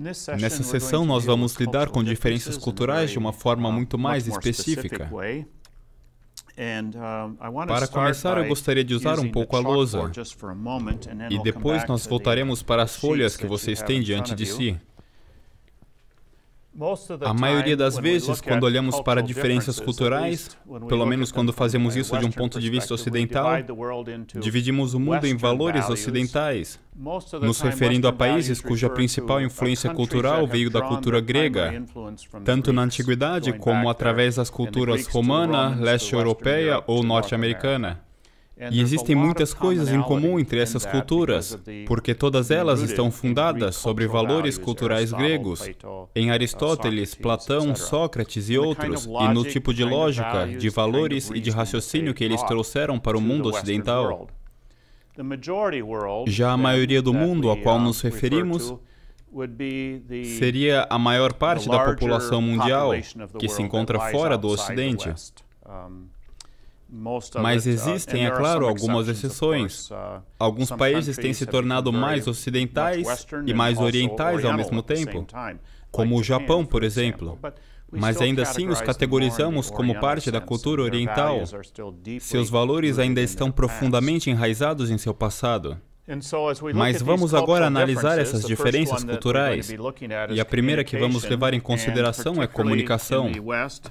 Nessa sessão, nós vamos lidar com diferenças culturais de uma forma uh, muito mais específica. Uh, para começar, eu gostaria de usar um pouco a lousa e depois nós voltaremos para as folhas que vocês têm diante de si. A maioria das vezes, quando olhamos para diferenças culturais, pelo menos quando fazemos isso de um ponto de vista ocidental, dividimos o mundo em valores ocidentais, nos referindo a países cuja principal influência cultural veio da cultura grega, tanto na antiguidade como através das culturas romana, leste europeia ou norte-americana. É e existem muitas coisas em comum entre essas culturas, porque todas elas estão fundadas sobre valores culturais gregos, em uh, Aristóteles, Platão, Sócrates e outros, e no tipo de lógica, de valores e de raciocínio que eles trouxeram para o mundo ocidental. Já a maioria do mundo a qual uh, nos referimos seria a maior parte da população mundial que se encontra fora do Ocidente. Mas uh, existem, é claro, algumas exceções. Uh, Alguns países têm se tornado mais ocidentais e mais orientais ao mesmo tempo, como o Japão, por exemplo. Mas ainda assim os categorizamos como parte da cultura oriental. Seus valores ainda estão profundamente enraizados em seu passado. Mas vamos agora analisar essas diferenças culturais, e a primeira que vamos levar em consideração é comunicação,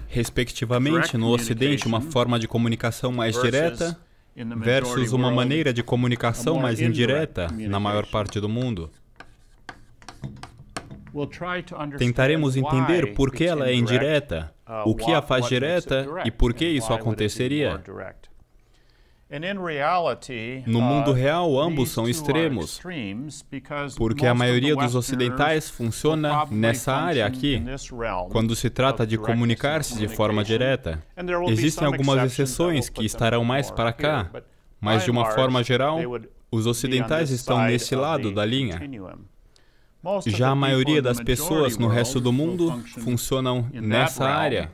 respectivamente, no Ocidente, uma forma de comunicação mais direta versus uma maneira de comunicação mais indireta na maior parte do mundo. Tentaremos entender por que ela é indireta, uh, o que a faz direta e por que isso aconteceria. No mundo uh, real, ambos são extremos, porque a maioria dos ocidentais funciona nessa área aqui, quando se trata de comunicar-se de forma direta. Existem algumas exceções que estarão mais para cá, mas de uma forma geral, os ocidentais estão nesse lado da linha. Já a maioria das pessoas no resto do mundo funcionam nessa área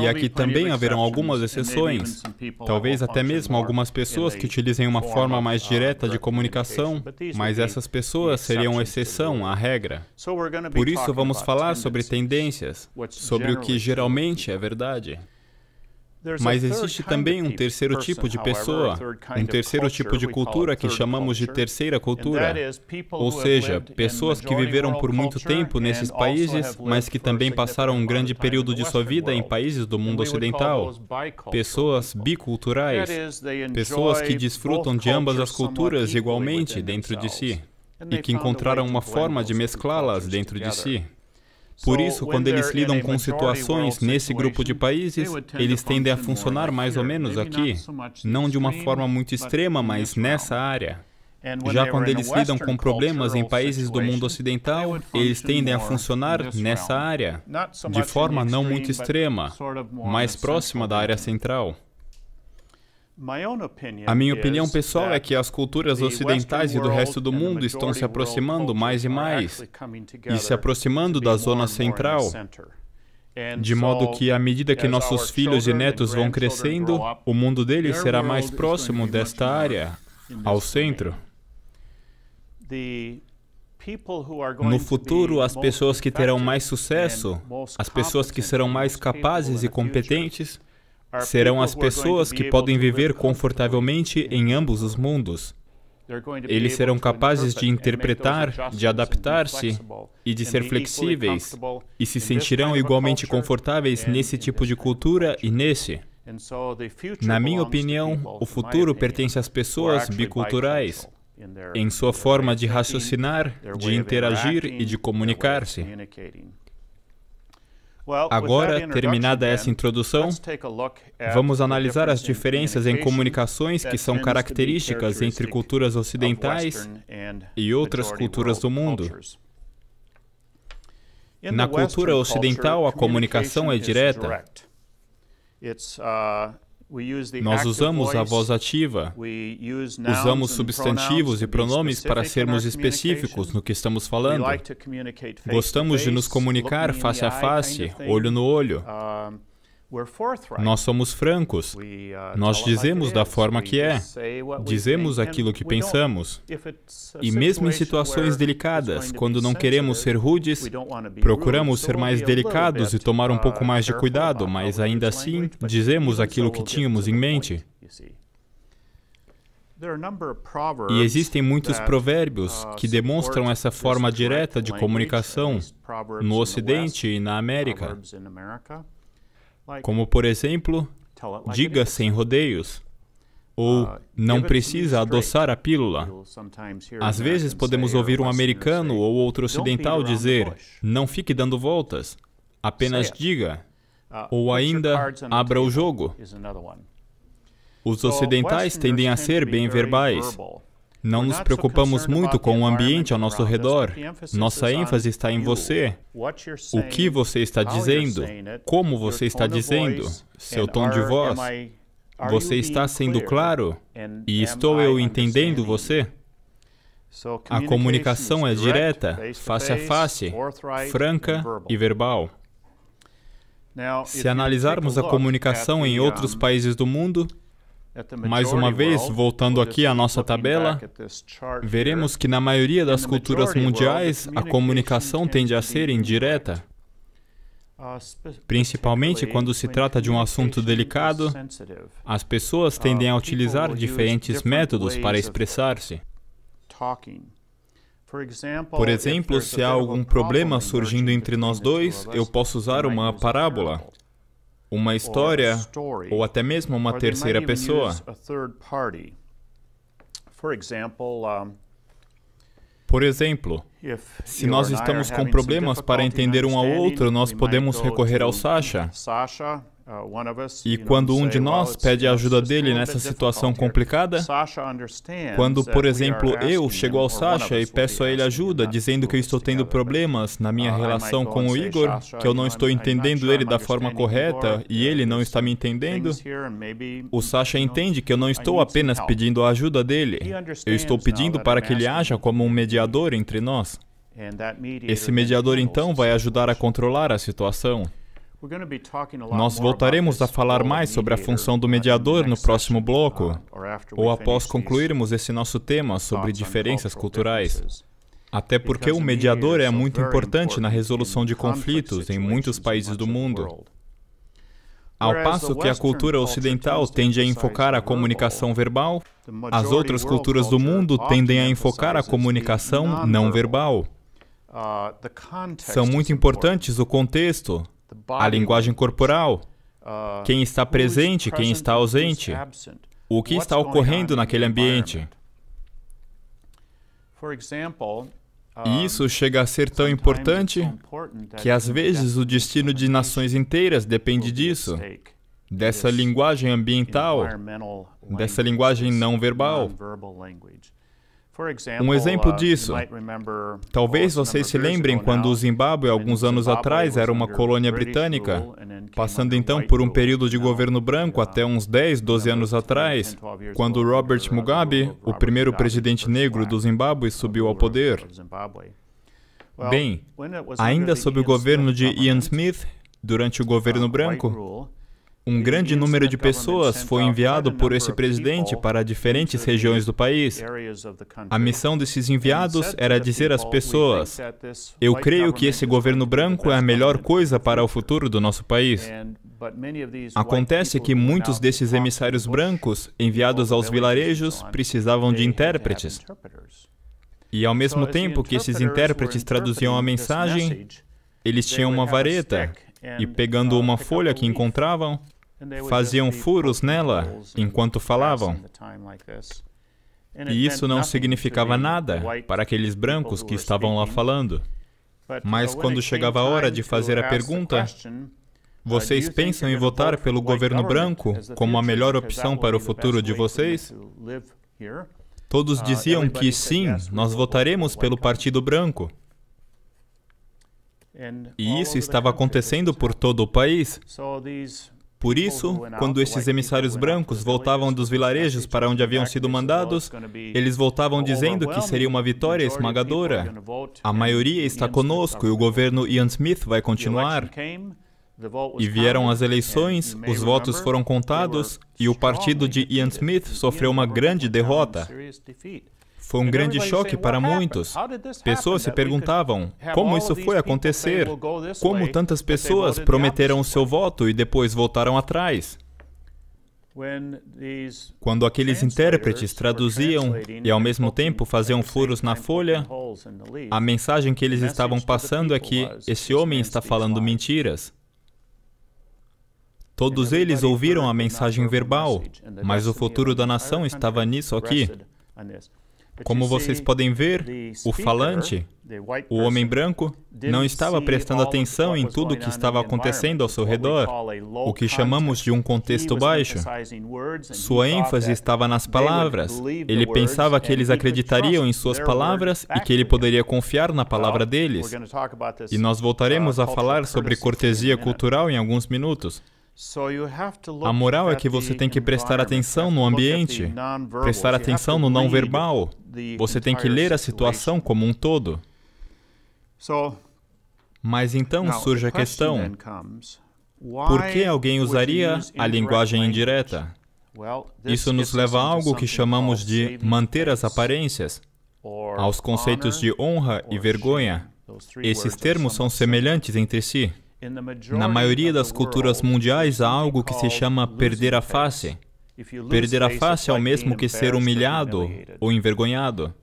e aqui também haverão algumas exceções, talvez até mesmo algumas pessoas que utilizem uma forma mais uh, direta de comunicação, mas essas pessoas seriam exceção à regra. Por isso, vamos falar sobre tendências, sobre o que geralmente é verdade. Mas existe também um terceiro tipo de pessoa, um terceiro tipo de cultura que chamamos de terceira cultura, ou seja, pessoas que viveram por muito tempo nesses países, mas que também passaram um grande período de sua vida em países do mundo ocidental, pessoas biculturais, pessoas que desfrutam de ambas as culturas igualmente dentro de si e que encontraram uma forma de mesclá-las dentro de si. Por isso, quando eles lidam com situações nesse grupo de países, eles tendem a funcionar mais ou menos aqui, não de uma forma muito extrema, mas nessa área. Já quando eles lidam com problemas em países do mundo ocidental, eles tendem a funcionar nessa área, de forma não muito extrema, mais próxima da área central. A minha opinião pessoal é que as culturas ocidentais e do resto do mundo estão se aproximando mais e mais e se aproximando da zona central. De modo que, à medida que nossos filhos e netos vão crescendo, o mundo deles será mais próximo desta área, ao centro. No futuro, as pessoas que terão mais sucesso, as pessoas que serão mais capazes e competentes, serão as pessoas que podem viver confortavelmente em ambos os mundos. Eles serão capazes de interpretar, de adaptar-se e de ser flexíveis, e se sentirão igualmente confortáveis nesse tipo de cultura e nesse. Na minha opinião, o futuro pertence às pessoas biculturais, em sua forma de raciocinar, de interagir e de comunicar-se. Agora, terminada essa introdução, vamos analisar as diferenças em comunicações que são características entre culturas ocidentais e outras culturas do mundo. Na cultura ocidental, a comunicação é direta. Nós usamos a voz ativa, usamos substantivos e pronomes para sermos específicos no que estamos falando. Gostamos de nos comunicar face a face, olho no olho. Nós somos francos. Uh, Nós dizemos da forma que é. Dizemos aquilo que pensamos. E mesmo em situações delicadas, quando não queremos ser rudes, procuramos ser mais delicados e tomar um pouco uh, mais de cuidado, mas ainda assim dizemos aquilo que tínhamos em mente. E existem muitos provérbios uh, que demonstram essa forma direta de comunicação no Ocidente e na América. Como, por exemplo, diga sem rodeios ou uh, não precisa adoçar a pílula. Às vezes podemos ouvir um americano ou outro ocidental dizer: não fique dando voltas, apenas diga. Uh, ou ainda, abra o jogo. Os ocidentais tendem a ser bem verbais. Não nos preocupamos muito com o ambiente ao nosso redor. Nossa ênfase está em você. O que você está dizendo, como você está dizendo, seu tom de voz. Você está sendo claro? E estou eu entendendo você? A comunicação é direta, face a face, franca e verbal. Se analisarmos a comunicação em outros países do mundo, é Mais uma vez, voltando aqui à nossa tabela, veremos que na maioria das culturas mundiais a comunicação tende a ser indireta, uh, principalmente quando se trata de um assunto delicado. As pessoas uh, tendem a utilizar diferentes métodos para expressar-se. Por exemplo, se há algum problema surgindo entre nós dois, eu posso usar uma parábola uma história ou até mesmo uma terceira pessoa. Por exemplo, se nós estamos com problemas para entender um ao outro, nós podemos recorrer ao Sasha. Uh, e quando um de nós pede a ajuda dele nessa situação complicada, quando, por exemplo, eu chego ao Sasha e peço a ele ajuda, dizendo que eu estou tendo problemas na minha uh, relação com o Igor, que eu não estou entendendo ele da forma correta e uh, ele não está me entendendo, o Sasha entende que eu não estou apenas pedindo a ajuda dele, eu estou pedindo para que ele haja como um mediador entre nós. Esse mediador então vai ajudar a controlar a situação. Nós voltaremos a falar mais sobre a função do mediador no próximo bloco, uh, ou após concluirmos esse nosso tema sobre diferenças culturais. Até porque o mediador é muito importante na resolução de conflitos em muitos países do mundo. Ao passo que a cultura ocidental tende a enfocar a comunicação verbal, as outras culturas do mundo tendem a enfocar a comunicação não verbal. Uh, São muito importantes o contexto, a linguagem corporal, quem está presente, quem está ausente, o que está ocorrendo naquele ambiente. E isso chega a ser tão importante que às vezes o destino de nações inteiras depende disso, dessa linguagem ambiental, dessa linguagem não verbal. Um exemplo uh, disso, talvez vocês se lembrem quando o Zimbábue, alguns anos atrás, era uma colônia britânica, passando então por um período de governo branco uh, até uns 10, 12 anos atrás, quando Robert Mugabe, o primeiro presidente negro do Zimbábue, subiu ao poder. Bem, ainda sob o governo de Ian Smith, durante o uh, governo branco, um grande número de pessoas foi enviado por esse presidente para diferentes regiões do país. A missão desses enviados era dizer às pessoas: eu creio que esse governo branco é a melhor coisa para o futuro do nosso país. Acontece que muitos desses emissários brancos enviados aos vilarejos precisavam de intérpretes. E ao mesmo tempo que esses intérpretes traduziam a mensagem, eles tinham uma vareta e, pegando uh, uma folha que encontravam, faziam furos nela enquanto falavam. E isso não significava nada para aqueles brancos que estavam lá falando. Mas quando chegava a hora de fazer a pergunta, uh, vocês pensam em votar pelo governo branco como a melhor opção para o futuro de vocês? Todos uh, diziam que sim, nós votaremos pelo oh. Partido Branco. E isso estava acontecendo por todo o país. Por isso, quando estes emissários brancos voltavam dos vilarejos para onde haviam sido mandados, eles voltavam dizendo que seria uma vitória esmagadora. A né, maioria está conosco e o governo Ian Smith vai continuar. E vieram as eleições, os votos foram contados e o partido de Ian Smith sofreu uma grande derrota. Foi um grande choque para muitos. Pessoas se perguntavam como isso foi acontecer, como tantas pessoas prometeram o seu voto e depois voltaram atrás. Quando aqueles intérpretes traduziam e ao mesmo tempo faziam furos na folha, a mensagem que eles estavam passando é que esse homem está falando mentiras. Todos eles ouviram a mensagem verbal, mas o futuro da nação estava nisso aqui. Como vocês podem ver, o falante, o homem branco, não estava prestando atenção em tudo o que estava acontecendo ao seu redor, o que chamamos de um contexto baixo. Sua ênfase estava nas palavras. Ele pensava que eles acreditariam em suas palavras e que ele poderia confiar na palavra deles. E nós voltaremos uh, a falar sobre cortesia cultural em alguns minutos. A moral é que você tem que prestar atenção no ambiente, prestar atenção no não verbal. Você tem que ler a situação como um todo. Mas então surge a questão: por que alguém usaria a linguagem indireta? Isso nos leva a algo que chamamos de manter as aparências, aos conceitos de honra e vergonha. Esses termos são semelhantes entre si. Na maioria das culturas mundiais há algo que se chama perder a face. Perder a face é o mesmo que ser humilhado ou envergonhado.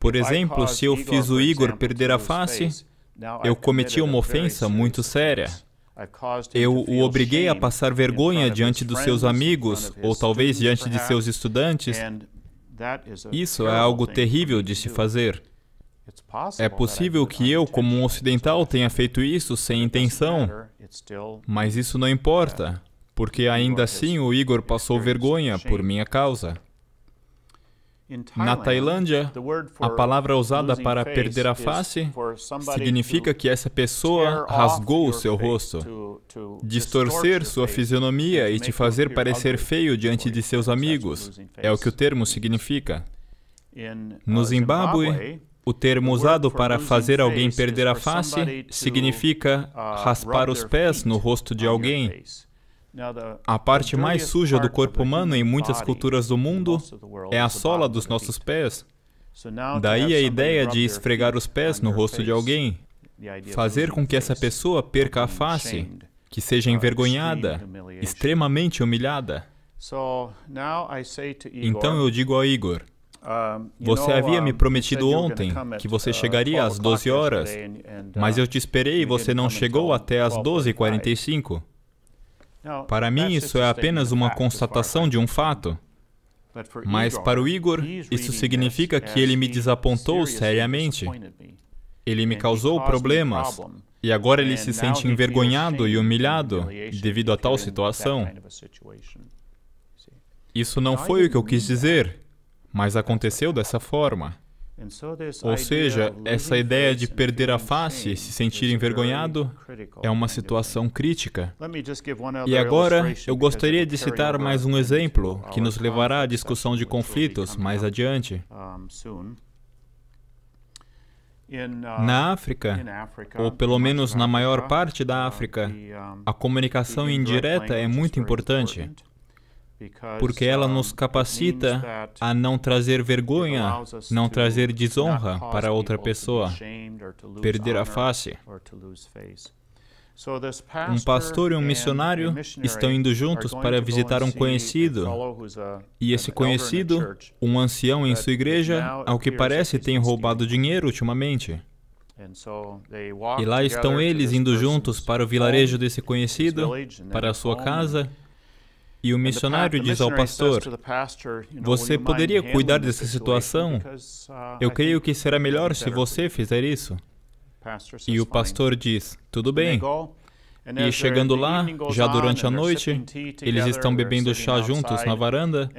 Por exemplo, se eu fiz o Igor perder a face, eu cometi uma ofensa muito séria. Eu o obriguei a passar vergonha diante dos seus amigos, ou talvez diante de seus estudantes. Isso é algo terrível de se fazer. É possível que eu, como um ocidental, tenha feito isso sem intenção, mas isso não importa, porque ainda assim o Igor passou vergonha por minha causa. Na Tailândia, a palavra usada para perder a face significa que essa pessoa rasgou o seu rosto, distorcer sua fisionomia e te fazer parecer feio diante de seus amigos. É o que o termo significa. Uh, no Zimbábue, o termo usado para fazer alguém perder a face significa uh, raspar os pés no rosto de alguém. A parte mais suja do corpo humano em muitas culturas do mundo é a sola dos nossos pés. Daí a ideia de esfregar os pés no rosto de alguém, fazer com que essa pessoa perca a face, que seja uh, envergonhada, extremamente humilhada. Então eu digo ao Igor, ah, você havia me prometido ontem que você uh, chegaria às 12 horas, uh, mas eu te esperei e você não chegou até às 12h45. Para mim, isso é apenas uma constatação de um fato. Mas para o Igor, isso significa que ele me desapontou seriamente. Ele me causou problemas. E agora ele se sente envergonhado e humilhado devido a tal situação. Isso não foi o que eu quis dizer mas aconteceu dessa forma. Ou seja, essa ideia de perder a face e se sentir envergonhado é uma situação crítica. E agora, eu gostaria de citar mais um exemplo que nos levará à discussão de conflitos mais adiante. Uh, na África, ou pelo menos na maior parte da uh, África, a comunicação indireta é muito importante porque ela nos capacita a não trazer vergonha, não trazer desonra para outra pessoa, perder a face. Um pastor e um missionário estão indo juntos para visitar um conhecido. E esse conhecido, um ancião em sua igreja, ao que parece, tem roubado dinheiro ultimamente. E lá estão eles indo juntos para o vilarejo desse conhecido, para a sua casa, e o missionário diz ao pastor: Você poderia cuidar dessa situação? Uh, Eu creio que será melhor se você fizer isso. E o pastor diz: Tudo bem. E chegando lá, já durante a noite, eles estão bebendo chá juntos na varanda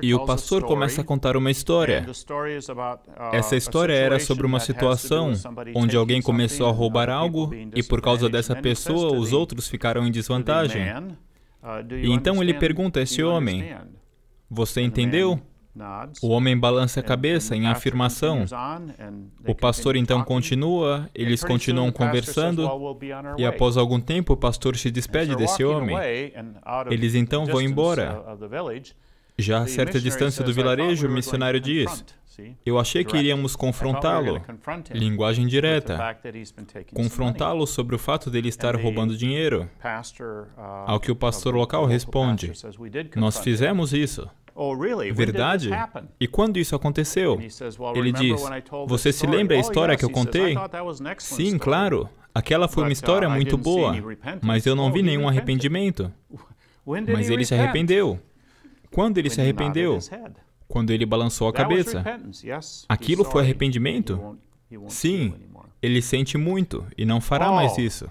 e o pastor começa a contar uma história. Uh, Essa história era sobre uma situação onde alguém começou a uh, roubar algo e, por causa dessa pessoa, os outros ficaram em desvantagem. E uh, então ele pergunta a esse homem: Você entendeu? O homem balança a cabeça em afirmação. O pastor então continua, eles continuam conversando, e após algum tempo o pastor se despede desse homem. Eles então vão embora. Uh, Já a certa distância do vilarejo, o missionário diz: eu achei que iríamos confrontá-lo, linguagem direta, confrontá-lo sobre o fato dele estar roubando dinheiro. Uh, Ao que o pastor local responde: Nós fizemos isso. Oh, Verdade? E quando isso aconteceu? Ele diz: Você se lembra a oh, história que eu contei? Sim, claro. Aquela foi uma uh, história muito boa, mas eu não vi oh, nenhum arrependimento. Mas ele se arrependeu. Quando ele se arrependeu? quando ele balançou a cabeça. Aquilo foi arrependimento? Sim, ele sente muito e não fará mais isso.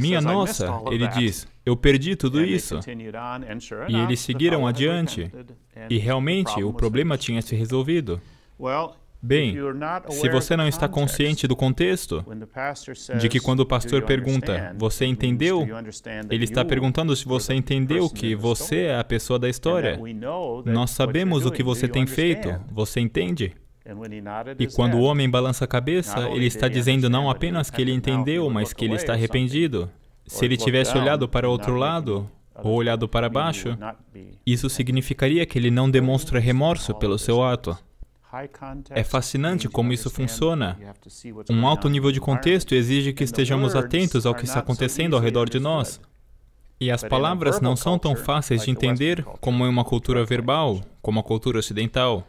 Minha nossa, ele diz, eu perdi tudo isso. E eles seguiram adiante. E realmente o problema tinha se resolvido. Bem, se você não está consciente do contexto, de que quando o pastor pergunta, você entendeu? Ele está perguntando se você entendeu que você é a pessoa da história. Nós sabemos o que você tem feito, você entende? E quando o homem balança a cabeça, ele está dizendo não apenas que ele entendeu, mas que ele está arrependido. Se ele tivesse olhado para outro lado, ou olhado para baixo, isso significaria que ele não demonstra remorso pelo seu ato. É fascinante como isso funciona. Um alto nível de contexto exige que estejamos atentos ao que está acontecendo ao redor de nós. E as palavras não são tão fáceis de entender como em uma cultura verbal, como a cultura ocidental.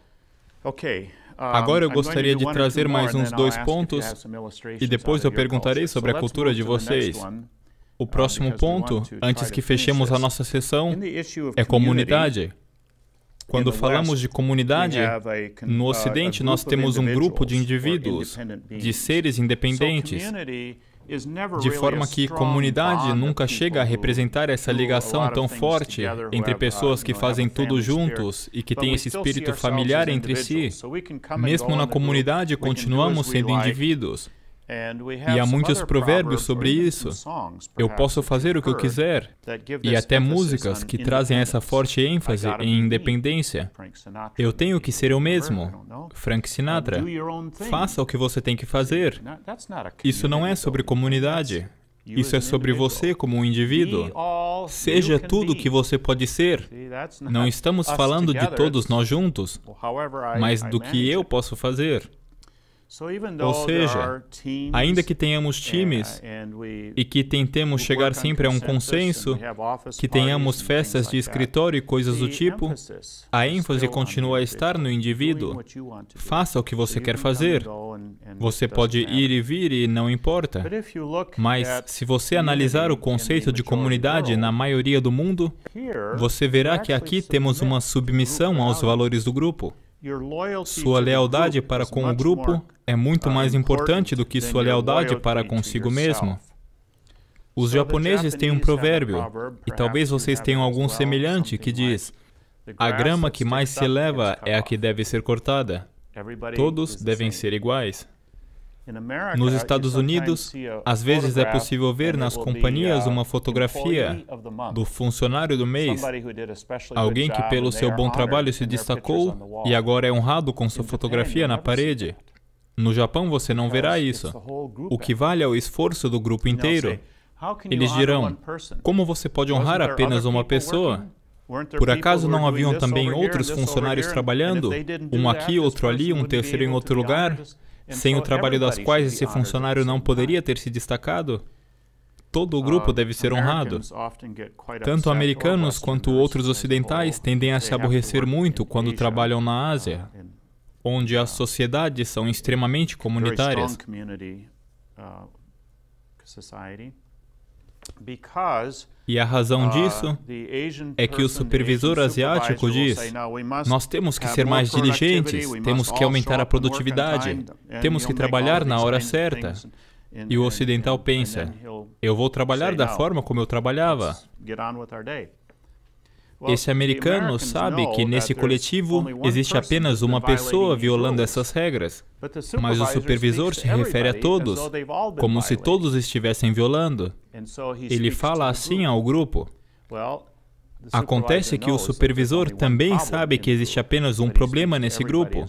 Agora eu gostaria de trazer mais uns dois pontos e depois eu perguntarei sobre a cultura de vocês. O próximo ponto, antes que fechemos a nossa sessão, é comunidade. Quando falamos de comunidade, no uh, Ocidente nós temos um grupo de indivíduos, de seres independentes. De forma que comunidade nunca chega a representar essa ligação tão forte entre uh, pessoas que fazem tudo juntos e que têm esse espírito familiar entre si. Mesmo na comunidade, continuamos sendo indivíduos. E há muitos provérbios sobre isso. Eu posso fazer o que eu quiser. E até músicas que trazem essa forte ênfase em independência. Eu tenho que ser eu mesmo. Frank Sinatra. Faça o que você tem que fazer. Isso não é sobre comunidade. Isso é sobre você como um indivíduo. Seja tudo o que você pode ser. Não estamos falando de todos nós juntos, mas do que eu posso fazer. Ou seja, ainda que tenhamos eh, times e que tentemos chegar sempre a um consenso, que tenhamos festas de escritório e coisas do tipo, a ênfase continua a estar no indivíduo. Faça o que você quer fazer. Você pode ir e vir e não importa. Mas se você analisar o conceito de comunidade na maioria do mundo, você verá que aqui temos uma submissão aos valores do grupo. Sua lealdade para com o grupo é muito mais importante do que sua lealdade para consigo mesmo. Os japoneses têm um provérbio, e talvez vocês tenham algum semelhante, que diz: A grama que mais se eleva é a que deve ser cortada. Todos devem ser iguais. Nos Estados Unidos, às vezes é possível ver nas companhias uh, uma fotografia do funcionário do mês, alguém que, pelo seu bom trabalho, se destacou e agora é honrado com sua fotografia na parede. No Japão, você não verá isso. O que vale é o esforço do grupo inteiro. Eles dirão: como você pode honrar apenas uma pessoa? Por acaso não haviam também outros funcionários trabalhando? Um aqui, outro ali, um terceiro em outro lugar? sem então, o é trabalho das quais esse funcionário não poderia né? ter se destacado? Todo o ah, grupo deve ser honrado. Tanto americanos quanto outros ocidentais tendem a se aborrecer muito quando trabalham na uh, Ásia, uh, onde as sociedades são extremamente comunitárias. E a razão uh, disso é que o supervisor asiático diz: nós temos que ser mais diligentes, temos que aumentar a produtividade, temos que trabalhar na hora certa. E o ocidental pensa: eu vou trabalhar da forma como eu trabalhava. Esse americano sabe que nesse coletivo existe apenas uma pessoa violando essas regras, mas o supervisor se refere a todos, como se todos estivessem violando. Ele fala assim ao grupo. Acontece que o supervisor também sabe que existe apenas um problema nesse grupo.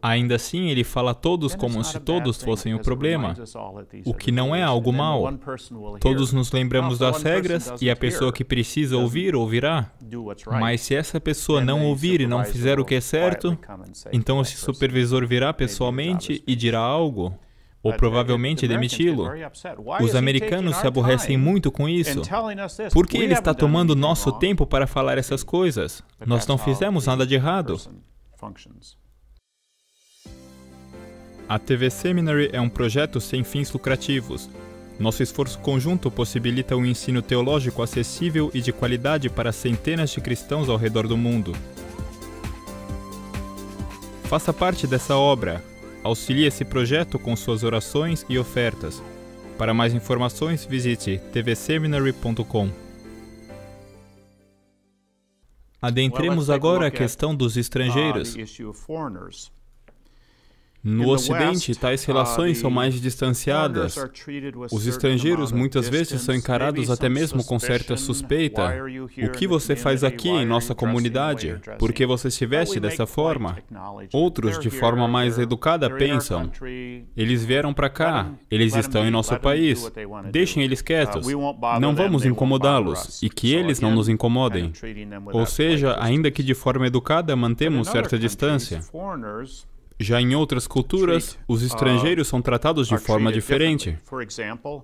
Ainda assim, ele fala a todos como se todos fossem o problema, o que não é algo mal. Todos nos lembramos das regras e a pessoa que precisa ouvir, ouvirá. Mas se essa pessoa não ouvir e não fizer o que é certo, então esse supervisor virá pessoalmente e dirá algo ou provavelmente é demiti-lo. Os americanos se aborrecem muito com isso. Por que ele está tomando nosso tempo para falar essas coisas? Nós não fizemos nada de errado. A TV Seminary é um projeto sem fins lucrativos. Nosso esforço conjunto possibilita um ensino teológico acessível e de qualidade para centenas de cristãos ao redor do mundo. Faça parte dessa obra Auxilie esse projeto com suas orações e ofertas. Para mais informações, visite tvseminary.com. Adentremos agora a questão dos estrangeiros. No Ocidente, tais uh, relações são mais distanciadas. Os estrangeiros muitas vezes são encarados até mesmo com certa suspeita. O que você faz aqui em nossa comunidade? Por que você estivesse dessa forma? Outros, de forma mais educada, pensam: eles vieram para cá, eles estão em nosso país, deixem eles uh, quietos, não vamos incomodá-los e que eles não nos incomodem. Ou seja, ainda que de forma educada mantemos certa distância. Já em outras culturas, os ah, estrangeiros são tratados de forma diferente.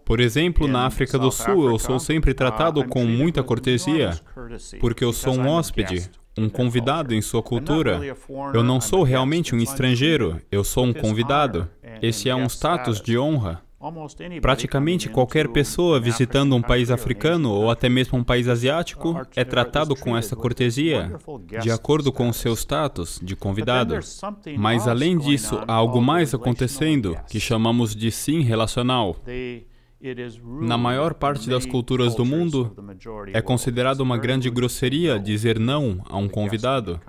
Por exemplo, na África do Sul, eu sou sempre uh, tratado com muita cortesia, porque eu sou um hóspede, um convidado em sua cultura. Eu não sou realmente um estrangeiro, eu sou um convidado. Esse é um status de honra. Praticamente qualquer pessoa visitando um país africano ou até mesmo um país asiático é tratado com essa cortesia, de acordo com o seu status de convidado. Mas além disso, há algo mais acontecendo que chamamos de sim relacional. Na maior parte das culturas do mundo, é considerado uma grande grosseria dizer não a um convidado.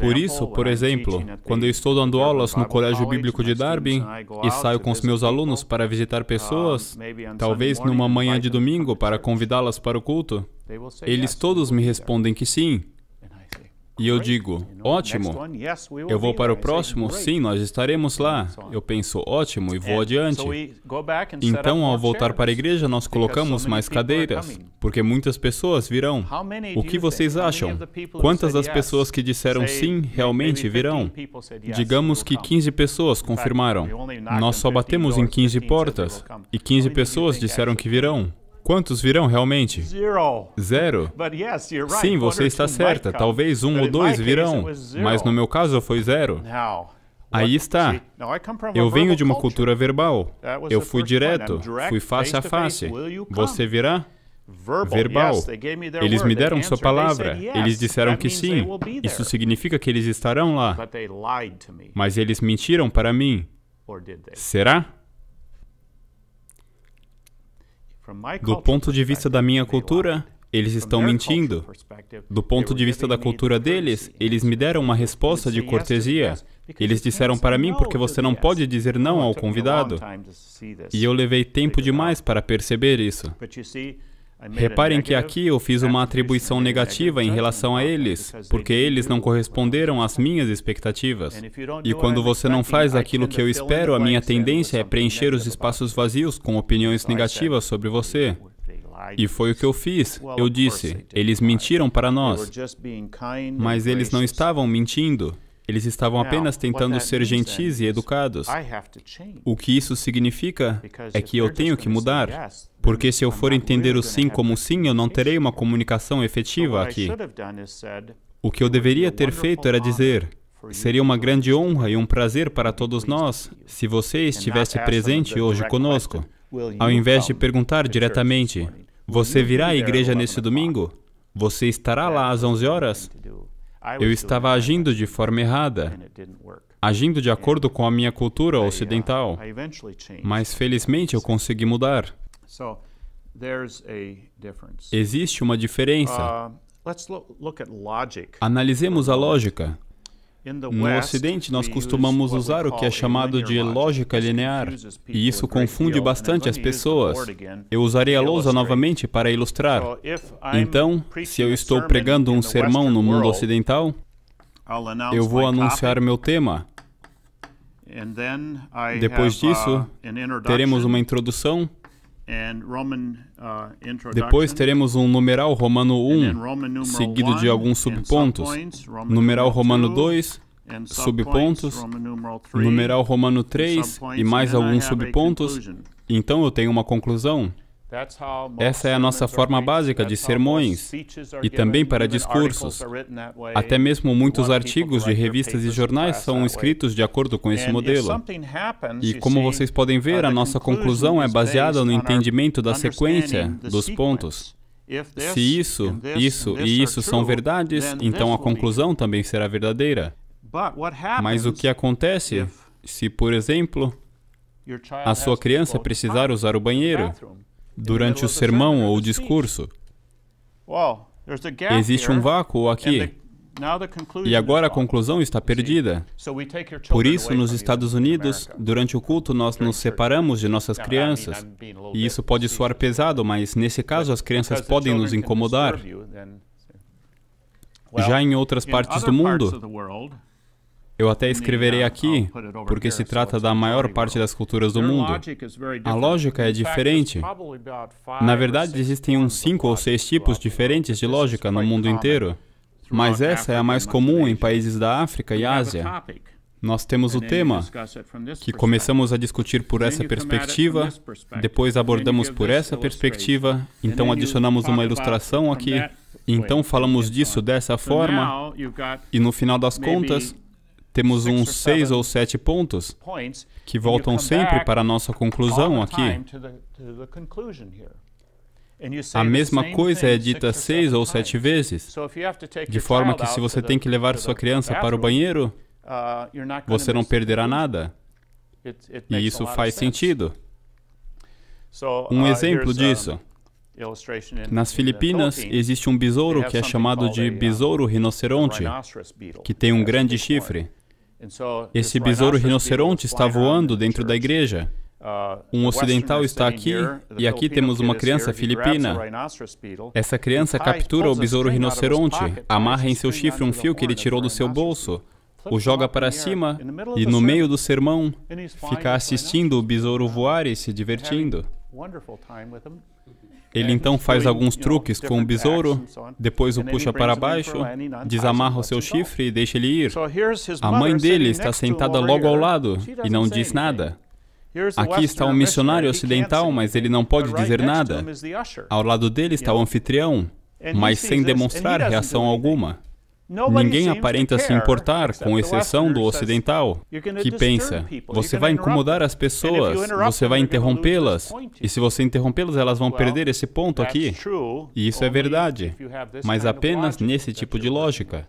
Por isso, por exemplo, quando eu estou dando aulas no Colégio Bíblico de Darwin e saio com os meus alunos para visitar pessoas, talvez numa manhã de domingo para convidá-las para o culto, eles todos me respondem que sim, e eu digo, ótimo. Eu vou para o próximo? Sim, nós estaremos lá. Eu penso, ótimo, e vou adiante. Então, ao voltar para a igreja, nós colocamos mais cadeiras, porque muitas pessoas virão. O que vocês acham? Quantas das pessoas que disseram sim realmente virão? Digamos que 15 pessoas confirmaram. Nós só batemos em 15 portas, e 15 pessoas disseram que virão. Quantos virão realmente? Zero. Sim, você está certa. Talvez um ou dois virão, mas no meu caso foi zero. Aí está. Eu venho de uma cultura verbal. Eu fui direto, fui face a face. Você virá? Verbal. Eles me deram sua palavra. Eles disseram que sim. Isso significa que eles estarão lá. Mas eles mentiram para mim. Será? Do ponto de vista da minha cultura, eles estão mentindo. Do ponto de vista da cultura deles, eles me deram uma resposta de cortesia. Eles disseram para mim porque você não pode dizer não ao convidado. E eu levei tempo demais para perceber isso. Reparem que aqui eu fiz uma atribuição negativa em relação a eles, porque eles não corresponderam às minhas expectativas. E quando você não faz aquilo que eu espero, a minha tendência é preencher os espaços vazios com opiniões negativas sobre você. E foi o que eu fiz. Eu disse: eles mentiram para nós. Mas eles não estavam mentindo. Eles estavam apenas tentando ser gentis e educados. O que isso significa é que eu tenho que mudar, porque se eu for entender o sim como sim, eu não terei uma comunicação efetiva aqui. O que eu deveria ter feito era dizer: Seria uma grande honra e um prazer para todos nós se você estivesse presente hoje conosco, ao invés de perguntar diretamente: Você virá à igreja nesse domingo? Você estará lá às 11 horas? Eu estava agindo de forma errada, agindo de acordo com a minha cultura uh, ocidental, mas felizmente eu consegui mudar. Existe uma diferença. Uh, Analisemos a lógica. No Ocidente, nós costumamos usar o que é chamado de lógica linear, e isso confunde bastante as pessoas. Eu usarei a lousa novamente para ilustrar. Então, se eu estou pregando um sermão no mundo ocidental, eu vou anunciar meu tema. Depois uh, disso, teremos uma introdução Uh, Depois teremos um numeral romano 1, seguido de alguns subpontos, numeral romano 2, subpontos, numeral romano 3 e mais alguns subpontos. Então eu tenho uma conclusão. Essa é a nossa forma básica de sermões e também para discursos. Até mesmo muitos artigos de revistas e jornais são escritos de acordo com esse modelo. E como vocês podem ver, a nossa conclusão é baseada no entendimento da sequência, dos pontos. Se isso, isso e isso são verdades, então a conclusão também será verdadeira. Mas o que acontece se, por exemplo, a sua criança precisar usar o banheiro? durante o sermão ou o discurso. Existe um vácuo aqui. E agora a conclusão está perdida. Por isso, nos Estados Unidos, durante o culto, nós nos separamos de nossas crianças. E isso pode soar pesado, mas nesse caso, as crianças podem nos incomodar. Já em outras partes do mundo, eu até escreverei aqui, porque se trata da maior parte das culturas do mundo. A lógica é diferente. Na verdade, existem uns cinco ou seis tipos diferentes de lógica no mundo inteiro, mas essa é a mais comum em países da África e Ásia. Nós temos o tema, que começamos a discutir por essa perspectiva, depois abordamos por essa perspectiva, então adicionamos uma ilustração aqui, então falamos disso dessa forma, e no final das contas, temos uns seis ou sete pontos que voltam sempre para a nossa conclusão aqui. A mesma coisa é dita seis ou sete vezes, de forma que se você tem que levar sua criança para o banheiro, uh, você não perderá nada. E isso faz sentido. Um uh, exemplo uh, disso. Nas Filipinas, existe um besouro que é chamado de besouro rinoceronte, que tem um grande chifre. Esse besouro rinoceronte está voando dentro da igreja. Uh, um ocidental está aqui e aqui temos uma criança filipina. Essa criança captura o besouro rinoceronte, amarra em seu chifre um fio que ele tirou do seu bolso, o joga para cima e, no meio do sermão, fica assistindo o besouro voar e se divertindo. Ele então é, faz alguns truques com o besouro, depois o puxa para baixo, desamarra o seu chifre e deixa ele ir. A mãe dele está sentada logo ao lado e não diz nada. Aqui está um missionário ocidental, mas ele não pode dizer nada. Ao lado dele está o anfitrião, mas sem demonstrar reação alguma. Ninguém aparenta se importar, com exceção do ocidental, que pensa: você vai incomodar as pessoas, você vai interrompê-las, e se você interrompê-las, elas vão perder esse ponto aqui. E isso é verdade, mas apenas nesse tipo de lógica.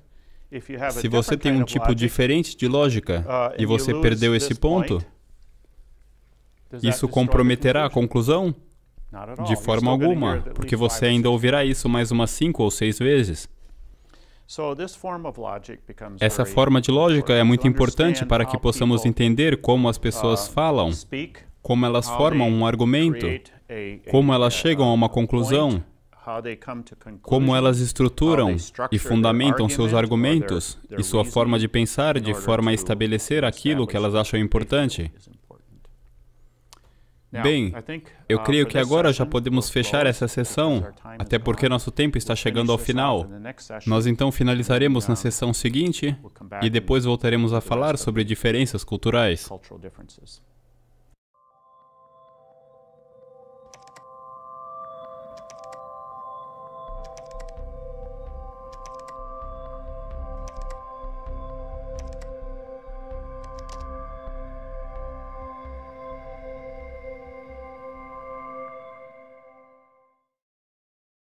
Se você tem um tipo diferente de lógica uh, e você perdeu esse ponto, isso comprometerá a conclusão? De forma alguma, porque você ainda ouvirá isso mais umas cinco ou seis vezes. Essa forma de lógica é muito importante para que possamos entender como as uh, pessoas falam, como elas formam um argumento, como elas uh, chegam a uma conclusão, como elas estruturam e fundamentam seus argumentos e sua forma de pensar de forma a estabelecer aquilo que elas acham importante Bem, eu uh, creio que agora já podemos fechar essa sessão, até porque nosso tempo está chegando ao final. Nós então finalizaremos na sessão seguinte e depois voltaremos a falar sobre diferenças culturais.